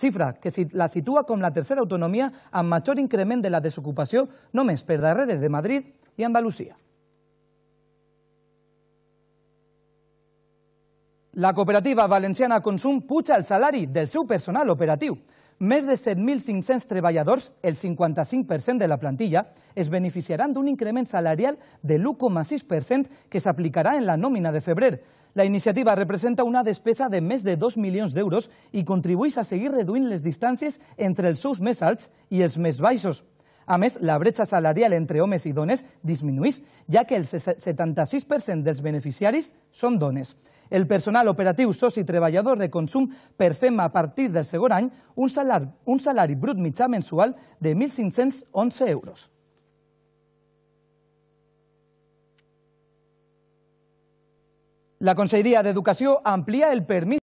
Xifra que la situa com la tercera autonomia amb major increment de la desocupació només per darrere de Madrid i Andalusia. La cooperativa valenciana Consum puja el salari del seu personal operatiu més de 7.500 treballadors, el 55% de la plantilla, es beneficiaran d'un increment salarial de l'1,6% que s'aplicarà en la nòmina de febrer. La iniciativa representa una despesa de més de 2 milions d'euros i contribueix a seguir reduint les distàncies entre els seus més alts i els més baixos. A més, la bretxa salarial entre homes i dones disminueix, ja que el 76% dels beneficiaris són dones. El personal operatiu, soci i treballador de consum percem a partir del segon any un salari, un salari brut mitjà mensual de 1.511 euros. La Conselleria d'Educació amplia el permís